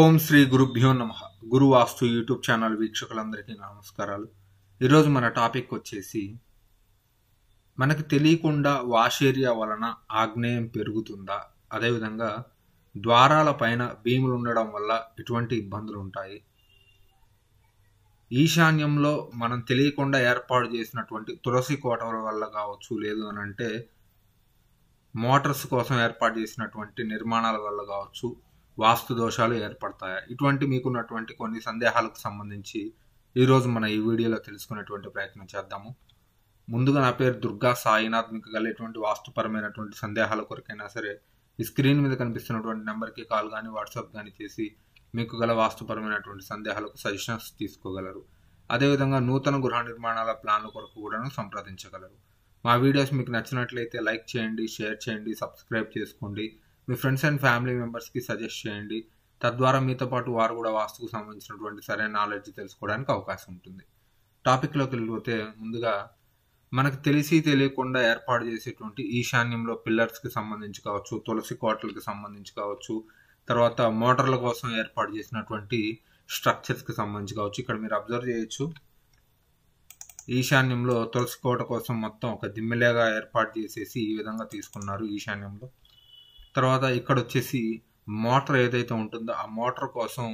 ఓం శ్రీ గురుభ్యో నమ గురువాస్తు YouTube channel వీక్షకులందరికీ నమస్కారాలు ఈరోజు మన టాపిక్ వచ్చేసి మనకు తెలియకుండా వాషేరియా వలన ఆగ్నేయం పెరుగుతుందా అదేవిధంగా ద్వారాల పైన భీములు ఉండడం వల్ల ఎటువంటి ఇబ్బందులు ఉంటాయి ఈశాన్యంలో మనం తెలియకుండా ఏర్పాటు చేసినటువంటి తులసి కోటల వల్ల కావచ్చు లేదు అని అంటే మోటార్స్ కోసం ఏర్పాటు చేసినటువంటి నిర్మాణాల వల్ల కావచ్చు వాస్తు దోషాలు ఏర్పడతాయా ఇటువంటి మీకున్నటువంటి కొన్ని సందేహాలకు సంబంధించి ఈరోజు మన ఈ వీడియోలో తెలుసుకునేటువంటి ప్రయత్నం చేద్దాము ముందుగా నా పేరు దుర్గా సాయినాథ్ మీకు గల ఎటువంటి వాస్తుపరమైనటువంటి సందేహాల కొరకైనా సరే ఈ స్క్రీన్ మీద కనిపిస్తున్నటువంటి నెంబర్కి కాల్ కానీ వాట్సాప్ కానీ చేసి మీకు గల వాస్తుపరమైనటువంటి సందేహాలకు సజెషన్స్ తీసుకోగలరు అదేవిధంగా నూతన గృహ నిర్మాణాల ప్లాన్ల కొరకు కూడా సంప్రదించగలరు మా వీడియోస్ మీకు నచ్చినట్లయితే లైక్ చేయండి షేర్ చేయండి సబ్స్క్రైబ్ చేసుకోండి మీ ఫ్రెండ్స్ అండ్ ఫ్యామిలీ మెంబర్స్కి సజెస్ట్ చేయండి తద్వారా మీతో పాటు వారు కూడా వాస్తుకు సంబంధించినటువంటి సరైన నాలెడ్జ్ తెలుసుకోవడానికి అవకాశం ఉంటుంది టాపిక్లోకి వెళ్ళిపోతే ముందుగా మనకు తెలిసి తెలియకుండా ఏర్పాటు చేసేటువంటి ఈశాన్యంలో పిల్లర్స్కి సంబంధించి కావచ్చు తులసి కోటలకు సంబంధించి కావచ్చు తర్వాత మోటార్ల కోసం ఏర్పాటు చేసినటువంటి స్ట్రక్చర్స్కి సంబంధించి కావచ్చు ఇక్కడ మీరు అబ్జర్వ్ చేయొచ్చు ఈశాన్యంలో తులసి కోట కోసం మొత్తం ఒక దిమ్మెలేగా ఏర్పాటు చేసేసి ఈ విధంగా తీసుకున్నారు ఈశాన్యంలో తర్వాత ఇక్కడ వచ్చేసి మోటార్ ఏదైతే ఉంటుందో ఆ మోటార్ కోసం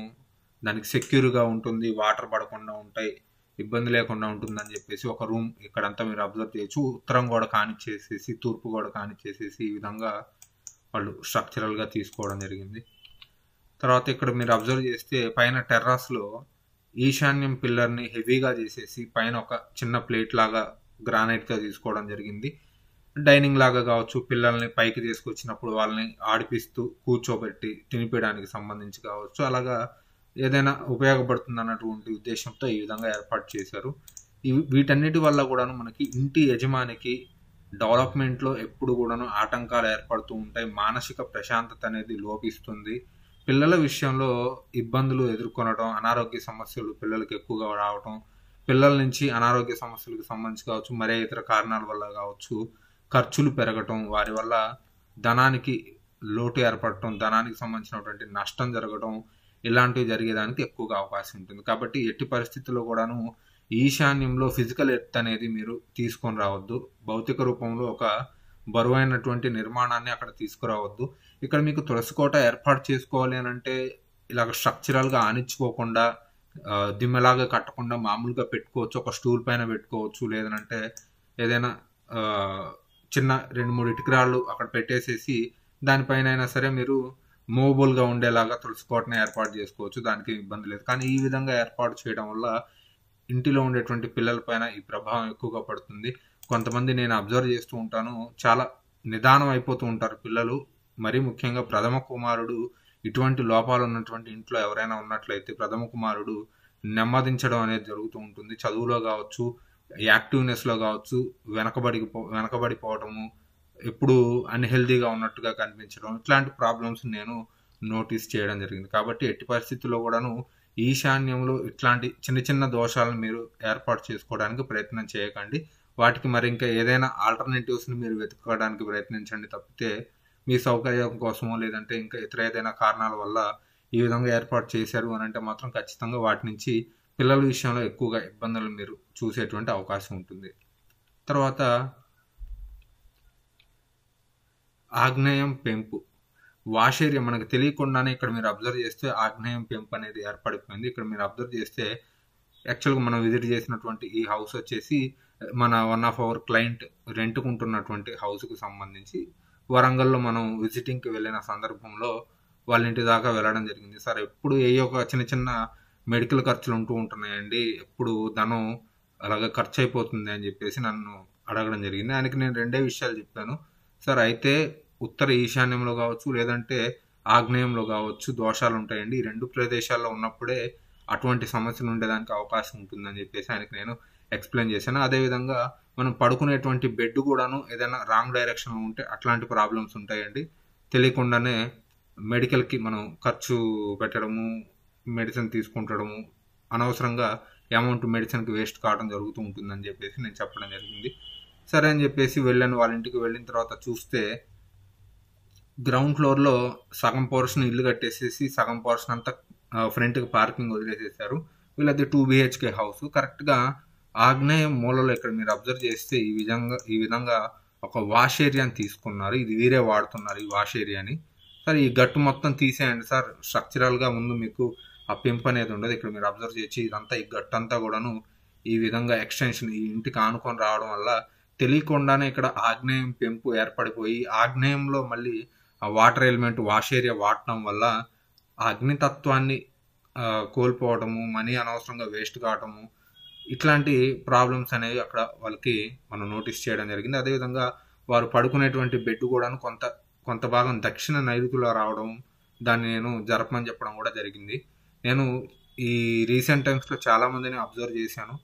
దానికి సెక్యూర్గా ఉంటుంది వాటర్ పడకుండా ఉంటాయి ఇబ్బంది లేకుండా ఉంటుందని చెప్పేసి ఒక రూమ్ ఇక్కడంతా మీరు అబ్జర్వ్ చేయొచ్చు ఉత్తరం కూడా కానిచ్చేసేసి తూర్పు కూడా కానిచ్చేసేసి ఈ విధంగా వాళ్ళు స్ట్రక్చరల్గా తీసుకోవడం జరిగింది తర్వాత ఇక్కడ మీరు అబ్జర్వ్ చేస్తే పైన టెర్రాస్లో ఈశాన్యం పిల్లర్ని హెవీగా చేసేసి పైన ఒక చిన్న ప్లేట్ లాగా గ్రానైట్గా తీసుకోవడం జరిగింది డైనింగ్ లాగా కావచ్చు పిల్లల్ని పైకి తీసుకొచ్చినప్పుడు వాళ్ళని ఆడిపిస్తూ కూర్చోబెట్టి తినిపించడానికి సంబంధించి కావచ్చు అలాగా ఏదైనా ఉపయోగపడుతుంది అన్నటువంటి ఉద్దేశంతో ఈ విధంగా ఏర్పాటు చేశారు వీటన్నిటి వల్ల కూడాను మనకి ఇంటి యజమానికి డెవలప్మెంట్లో ఎప్పుడు కూడాను ఆటంకాలు ఏర్పడుతూ ఉంటాయి మానసిక ప్రశాంతత అనేది లోపిస్తుంది పిల్లల విషయంలో ఇబ్బందులు ఎదుర్కొనడం అనారోగ్య సమస్యలు పిల్లలకు ఎక్కువగా రావడం పిల్లల నుంచి అనారోగ్య సమస్యలకు సంబంధించి కావచ్చు మరే ఇతర కారణాల వల్ల కావచ్చు ఖర్చులు పెరగటం వారి వల్ల ధనానికి లోటు ఏర్పడటం ధనానికి సంబంధించినటువంటి నష్టం జరగడం ఇలాంటివి జరిగేదానికి ఎక్కువగా అవకాశం ఉంటుంది కాబట్టి ఎట్టి పరిస్థితుల్లో కూడాను ఈశాన్యంలో ఫిజికల్ ఎర్త్ అనేది మీరు తీసుకొని రావద్దు భౌతిక రూపంలో ఒక బరువైనటువంటి నిర్మాణాన్ని అక్కడ తీసుకురావద్దు ఇక్కడ మీకు తులసికోట ఏర్పాటు చేసుకోవాలి అని అంటే ఇలాగ స్ట్రక్చరల్గా ఆనిచ్చుకోకుండా దిమ్మలాగా కట్టకుండా మామూలుగా పెట్టుకోవచ్చు ఒక స్టూల్ పైన పెట్టుకోవచ్చు లేదనంటే ఏదైనా చిన్న రెండు మూడు ఇటుకరాళ్ళు అక్కడ పెట్టేసేసి దానిపైన అయినా సరే మీరు మూవబుల్గా ఉండేలాగా తులసి కోటను ఏర్పాటు చేసుకోవచ్చు దానికి ఇబ్బంది లేదు కానీ ఈ విధంగా ఏర్పాటు చేయడం వల్ల ఇంటిలో ఉండేటువంటి పిల్లలపైన ఈ ప్రభావం ఎక్కువగా పడుతుంది కొంతమంది నేను అబ్జర్వ్ చేస్తూ ఉంటాను చాలా నిదానం అయిపోతూ ఉంటారు పిల్లలు మరీ ముఖ్యంగా ప్రథమ కుమారుడు ఇటువంటి లోపాలు ఉన్నటువంటి ఇంట్లో ఎవరైనా ఉన్నట్లయితే ప్రథమ కుమారుడు నెమ్మదించడం అనేది జరుగుతూ ఉంటుంది చదువులో కావచ్చు యాక్టివ్నెస్లో కావచ్చు వెనకబడి వెనకబడిపోవడము ఎప్పుడు అన్హెల్దీగా ఉన్నట్టుగా కనిపించడం ఇట్లాంటి ప్రాబ్లమ్స్ నేను నోటీస్ చేయడం జరిగింది కాబట్టి ఎట్టి పరిస్థితుల్లో కూడాను ఈశాన్యంలో ఇట్లాంటి చిన్న చిన్న దోషాలను మీరు ఏర్పాటు చేసుకోవడానికి ప్రయత్నం చేయకండి వాటికి మరి ఇంకా ఏదైనా ఆల్టర్నేటివ్స్ని మీరు వెతుక్కోవడానికి ప్రయత్నించండి తప్పితే మీ సౌకర్యం కోసమో లేదంటే ఇంకా ఇతర ఏదైనా కారణాల వల్ల ఈ విధంగా ఏర్పాటు చేశారు అని అంటే మాత్రం ఖచ్చితంగా వాటి నుంచి పిల్లల విషయంలో ఎక్కువగా ఇబ్బందులు మీరు చూసేటువంటి అవకాశం ఉంటుంది తర్వాత ఆగ్నేయం పెంపు వాషేరియా మనకు తెలియకుండానే ఇక్కడ మీరు అబ్జర్వ్ చేస్తే ఆగ్నేయం పెంపు అనేది ఏర్పడిపోయింది ఇక్కడ మీరు అబ్జర్వ్ చేస్తే యాక్చువల్గా మనం విజిట్ చేసినటువంటి ఈ హౌస్ వచ్చేసి మన వన్ ఆఫ్ అవర్ క్లయింట్ రెంట్కుంటున్నటువంటి హౌస్కు సంబంధించి వరంగల్లో మనం విజిటింగ్కి వెళ్ళిన సందర్భంలో వాళ్ళ ఇంటి దాకా వెళ్ళడం జరిగింది సార్ ఎప్పుడు ఏ ఒక చిన్న చిన్న మెడికల్ ఖర్చులు ఉంటూ ఉంటున్నాయండి ఎప్పుడు ధనం అలాగే ఖర్చు అయిపోతుంది అని చెప్పేసి నన్ను అడగడం జరిగింది ఆయనకి నేను రెండే విషయాలు చెప్పాను సార్ అయితే ఉత్తర ఈశాన్యంలో కావచ్చు లేదంటే ఆగ్నేయంలో కావచ్చు దోషాలు ఉంటాయండి ఈ రెండు ప్రదేశాల్లో ఉన్నప్పుడే అటువంటి సమస్యలు ఉండేదానికి అవకాశం ఉంటుందని చెప్పేసి ఆయనకి నేను ఎక్స్ప్లెయిన్ చేశాను అదేవిధంగా మనం పడుకునేటువంటి బెడ్ కూడాను ఏదైనా రాంగ్ డైరెక్షన్లో ఉంటే అట్లాంటి ప్రాబ్లమ్స్ ఉంటాయండి తెలియకుండానే మెడికల్కి మనం ఖర్చు పెట్టడము మెడిసిన్ తీసుకుంటడము అనవసరంగా అమౌంట్ మెడిసిన్కి వేస్ట్ కావడం జరుగుతూ ఉంటుందని చెప్పేసి నేను చెప్పడం జరిగింది సరే అని చెప్పేసి వెళ్ళాను వాళ్ళ ఇంటికి వెళ్ళిన తర్వాత చూస్తే గ్రౌండ్ ఫ్లోర్లో సగం పోర్షన్ ఇల్లు కట్టేసేసి సగం పోర్షన్ అంతా ఫ్రంట్కి పార్కింగ్ వదిలేసేసారు వీళ్ళది టూ బిహెచ్కే హౌస్ కరెక్ట్గా ఆగ్నేయ మూలలో ఇక్కడ మీరు అబ్జర్వ్ చేస్తే ఈ విధంగా ఈ విధంగా ఒక వాష్ ఏరియాని తీసుకున్నారు ఇది వీరే వాడుతున్నారు ఈ వాష్ ఏరియాని సార్ ఈ గట్టు మొత్తం తీసేయండి సార్ స్ట్రక్చరల్గా ముందు మీకు ఆ పెంపు అనేది ఉండదు ఇక్కడ మీరు అబ్జర్వ్ చేసి ఇదంతా ఈ గట్టంతా కూడాను ఈ విధంగా ఎక్స్టెన్షన్ ఈ ఇంటికి ఆనుకొని రావడం వల్ల తెలియకుండానే ఇక్కడ ఆగ్నేయం పెంపు ఏర్పడిపోయి ఆగ్నేయంలో మళ్ళీ ఆ వాటర్ ఎలిమెంట్ వాష్ ఏరియా వాడటం వల్ల అగ్నితత్వాన్ని కోల్పోవటము మనీ అనవసరంగా వేస్ట్ కావటము ఇట్లాంటి ప్రాబ్లమ్స్ అనేవి అక్కడ వాళ్ళకి మనం నోటీస్ చేయడం జరిగింది అదేవిధంగా వారు పడుకునేటువంటి బెడ్ కూడా కొంత కొంత భాగం దక్షిణ నైరుతిలో రావడం దాన్ని నేను జరపమని చెప్పడం కూడా జరిగింది నేను ఈ రీసెంట్ టైమ్స్లో చాలామందిని అబ్జర్వ్ చేశాను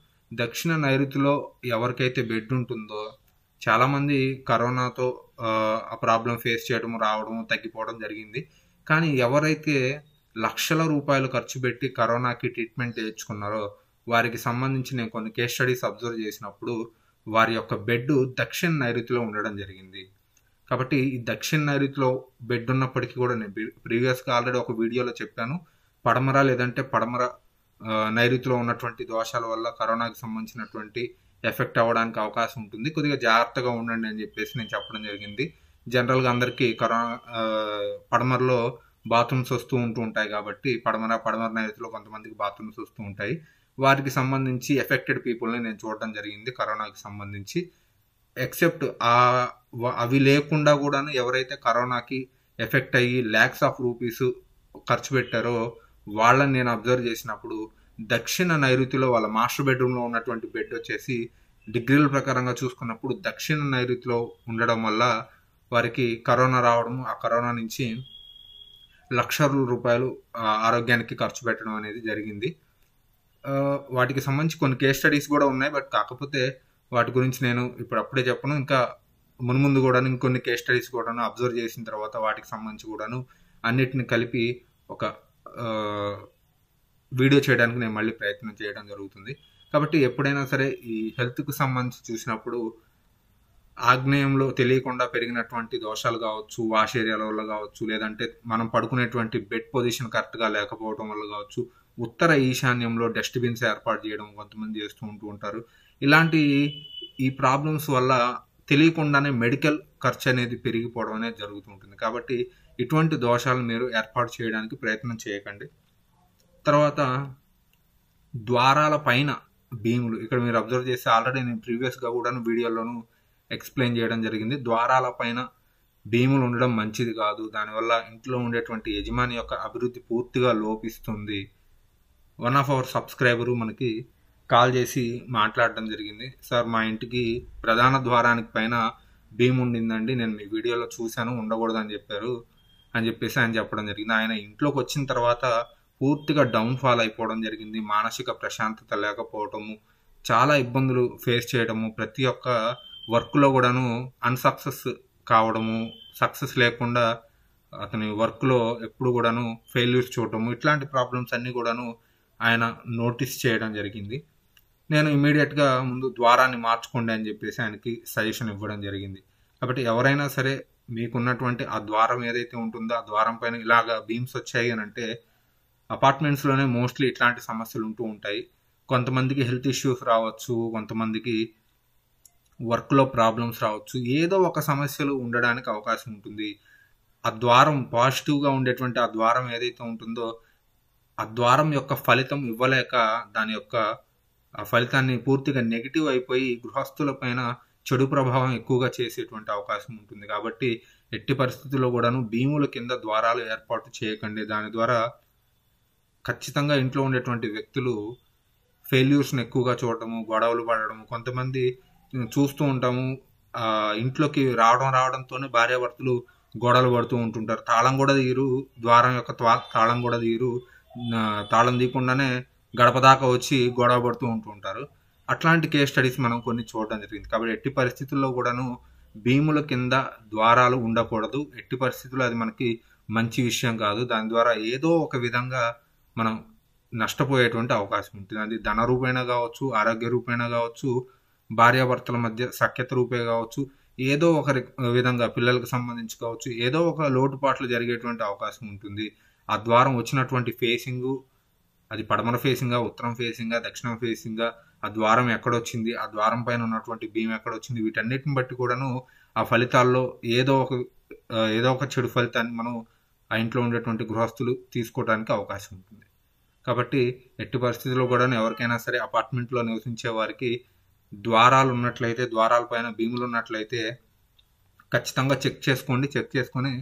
దక్షిణ నైరుతిలో ఎవరికైతే బెడ్ ఉంటుందో చాలామంది కరోనాతో ఆ ప్రాబ్లం ఫేస్ చేయడం రావడం తగ్గిపోవడం జరిగింది కానీ ఎవరైతే లక్షల రూపాయలు ఖర్చు పెట్టి కరోనాకి ట్రీట్మెంట్ చేయించుకున్నారో వారికి సంబంధించి నేను కొన్ని కేస్ స్టడీస్ అబ్జర్వ్ చేసినప్పుడు వారి యొక్క బెడ్ దక్షిణ నైరుతిలో ఉండడం జరిగింది కాబట్టి ఈ దక్షిణ నైరుతిలో బెడ్ ఉన్నప్పటికీ కూడా నేను ప్రీవియస్గా ఆల్రెడీ ఒక వీడియోలో చెప్పాను పడమర లేదంటే పడమర నైరుతిలో ఉన్నటువంటి దోషాల వల్ల కరోనాకి సంబంధించినటువంటి ఎఫెక్ట్ అవ్వడానికి అవకాశం ఉంటుంది కొద్దిగా జాగ్రత్తగా ఉండండి అని చెప్పేసి నేను చెప్పడం జరిగింది జనరల్గా అందరికీ కరోనా పడమరలో బాత్రూమ్స్ వస్తూ ఉంటూ ఉంటాయి కాబట్టి పడమర పడమర నైరుతిలో కొంతమందికి బాత్రూమ్స్ వస్తూ ఉంటాయి వారికి సంబంధించి ఎఫెక్టెడ్ పీపుల్ని నేను చూడడం జరిగింది కరోనాకి సంబంధించి ఎక్సెప్ట్ ఆ అవి లేకుండా కూడాను ఎవరైతే కరోనాకి ఎఫెక్ట్ అయ్యి ల్యాక్స్ ఆఫ్ రూపీస్ ఖర్చు పెట్టారో వాళ్ళని నేను అబ్జర్వ్ చేసినప్పుడు దక్షిణ నైరుతిలో వాళ్ళ మాస్టర్ బెడ్రూమ్లో ఉన్నటువంటి బెడ్ వచ్చేసి డిగ్రీల ప్రకారంగా చూసుకున్నప్పుడు దక్షిణ నైరుతిలో ఉండడం వల్ల వారికి కరోనా రావడం ఆ కరోనా నుంచి లక్ష రూపాయలు ఆరోగ్యానికి ఖర్చు పెట్టడం అనేది జరిగింది వాటికి సంబంధించి కొన్ని కేస్ స్టడీస్ కూడా ఉన్నాయి బట్ కాకపోతే వాటి గురించి నేను ఇప్పుడు అప్పుడే చెప్పను ఇంకా మున్ముందు కూడా ఇంకొన్ని కేస్ స్టడీస్ కూడాను అబ్జర్వ్ చేసిన తర్వాత వాటికి సంబంధించి కూడాను అన్నిటిని కలిపి ఒక వీడియో చేయడానికి నేను మళ్ళీ ప్రయత్నం చేయడం జరుగుతుంది కాబట్టి ఎప్పుడైనా సరే ఈ హెల్త్కు సంబంధించి చూసినప్పుడు ఆగ్నేయంలో తెలియకుండా పెరిగినటువంటి దోషాలు కావచ్చు వాష్ ఏరియాల వల్ల కావచ్చు లేదంటే మనం పడుకునేటువంటి బెడ్ పొజిషన్ కరెక్ట్గా లేకపోవడం వల్ల కావచ్చు ఉత్తర ఈశాన్యంలో డస్ట్బిన్స్ ఏర్పాటు చేయడం కొంతమంది చేస్తూ ఉంటూ ఉంటారు ఇలాంటి ఈ ప్రాబ్లమ్స్ వల్ల తెలియకుండానే మెడికల్ ఖర్చు అనేది పెరిగిపోవడం అనేది జరుగుతుంటుంది కాబట్టి ఇటువంటి దోషాలు మీరు ఏర్పాటు చేయడానికి ప్రయత్నం చేయకండి తర్వాత ద్వారాల పైన భీములు ఇక్కడ మీరు అబ్జర్వ్ చేస్తే ఆల్రెడీ నేను ప్రీవియస్గా కూడా వీడియోలోనూ ఎక్స్ప్లెయిన్ చేయడం జరిగింది ద్వారాల పైన భీములు ఉండడం మంచిది కాదు దానివల్ల ఇంట్లో ఉండేటువంటి యజమాని యొక్క అభివృద్ధి పూర్తిగా లోపిస్తుంది వన్ ఆఫ్ అవర్ సబ్స్క్రైబరు మనకి కాల్ చేసి మాట్లాడడం జరిగింది సార్ మా ఇంటికి ప్రధాన ద్వారానికి పైన భీమ్ ఉండిందండి నేను మీ వీడియోలో చూశాను ఉండకూడదని చెప్పారు అని చెప్పేసి ఆయన చెప్పడం జరిగింది ఆయన ఇంట్లోకి వచ్చిన తర్వాత పూర్తిగా డౌన్ఫాల్ అయిపోవడం జరిగింది మానసిక ప్రశాంతత లేకపోవటము చాలా ఇబ్బందులు ఫేస్ చేయడము ప్రతి ఒక్క వర్క్లో కూడాను అన్సక్సెస్ కావడము సక్సెస్ లేకుండా అతని వర్క్లో ఎప్పుడు కూడాను ఫెయిల్యూర్స్ చూడటము ఇట్లాంటి ప్రాబ్లమ్స్ అన్నీ కూడాను ఆయన నోటీస్ చేయడం జరిగింది నేను ఇమీడియట్గా ముందు ద్వారాన్ని మార్చుకోండి అని చెప్పేసి ఆయనకి సజెషన్ ఇవ్వడం జరిగింది కాబట్టి ఎవరైనా సరే మీకున్నటువంటి ఆ ద్వారం ఏదైతే ఉంటుందో ఆ ద్వారం పైన ఇలాగ బీమ్స్ వచ్చాయి అని అంటే అపార్ట్మెంట్స్లోనే మోస్ట్లీ ఇట్లాంటి సమస్యలు ఉంటూ ఉంటాయి కొంతమందికి హెల్త్ ఇష్యూస్ రావచ్చు కొంతమందికి వర్క్లో ప్రాబ్లమ్స్ రావచ్చు ఏదో ఒక సమస్యలు ఉండడానికి అవకాశం ఉంటుంది ఆ ద్వారం పాజిటివ్గా ఉండేటువంటి ఆ ద్వారం ఏదైతే ఉంటుందో ఆ ద్వారం యొక్క ఫలితం ఇవ్వలేక దాని యొక్క ఆ ఫలితాన్ని పూర్తిగా నెగిటివ్ అయిపోయి గృహస్థులపైన చెడు ప్రభావం ఎక్కువగా చేసేటువంటి అవకాశం ఉంటుంది కాబట్టి ఎట్టి పరిస్థితుల్లో కూడాను భీముల కింద ద్వారాలు ఏర్పాటు చేయకండి దాని ద్వారా ఖచ్చితంగా ఇంట్లో ఉండేటువంటి వ్యక్తులు ఫెయిల్యూర్స్ని ఎక్కువగా చూడటము గొడవలు పడడము కొంతమంది చూస్తూ ఉంటాము ఇంట్లోకి రావడం రావడంతోనే భార్యాభర్తలు గొడవలు పడుతూ ఉంటుంటారు తాళం కూడా తీరు ద్వారం యొక్క తాళం కూడా తీరు తాళం తీయకుండానే గడప దాకా వచ్చి గొడవ పడుతూ ఉంటూ ఉంటారు అట్లాంటి కేస్ స్టడీస్ మనం కొన్ని చూడడం జరిగింది కాబట్టి ఎట్టి పరిస్థితుల్లో కూడాను భీముల కింద ద్వారాలు ఉండకూడదు ఎట్టి పరిస్థితుల్లో అది మనకి మంచి విషయం కాదు దాని ద్వారా ఏదో ఒక విధంగా మనం నష్టపోయేటువంటి అవకాశం ఉంటుంది అది ధన రూపేణ కావచ్చు ఆరోగ్య రూపేణ కావచ్చు భార్యాభర్తల మధ్య సఖ్యత రూపే కావచ్చు ఏదో ఒక విధంగా పిల్లలకు సంబంధించి కావచ్చు ఏదో ఒక లోటుపాట్లు జరిగేటువంటి అవకాశం ఉంటుంది ఆ ద్వారం వచ్చినటువంటి ఫేసింగు అది పడమర ఫేసింగా ఉత్తరం ఫేసింగా దక్షిణం ఫేసింగా ఆ ద్వారం ఎక్కడొచ్చింది ఆ ద్వారం పైన ఉన్నటువంటి భీం ఎక్కడొచ్చింది వీటన్నిటిని బట్టి కూడాను ఆ ఫలితాల్లో ఏదో ఒక ఏదో ఒక చెడు ఫలితాన్ని మనం ఆ ఇంట్లో ఉండేటువంటి గృహస్థులు తీసుకోవడానికి అవకాశం ఉంటుంది కాబట్టి ఎట్టి పరిస్థితుల్లో కూడా ఎవరికైనా సరే అపార్ట్మెంట్లో నివసించే వారికి ద్వారాలు ఉన్నట్లయితే ద్వారాల పైన భీములు ఉన్నట్లయితే ఖచ్చితంగా చెక్ చేసుకోండి చెక్ చేసుకొని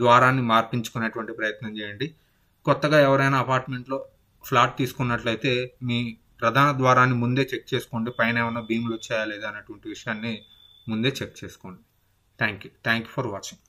ద్వారాన్ని మార్పించుకునేటువంటి ప్రయత్నం చేయండి కొత్తగా ఎవరైనా అపార్ట్మెంట్లో ఫ్లాట్ తీసుకున్నట్లయితే మీ ప్రధాన ద్వారాన్ని ముందే చెక్ చేసుకోండి పైన ఏమైనా భీములు వచ్చాయా లేదా అనేటువంటి విషయాన్ని ముందే చెక్ చేసుకోండి thank you thank you for watching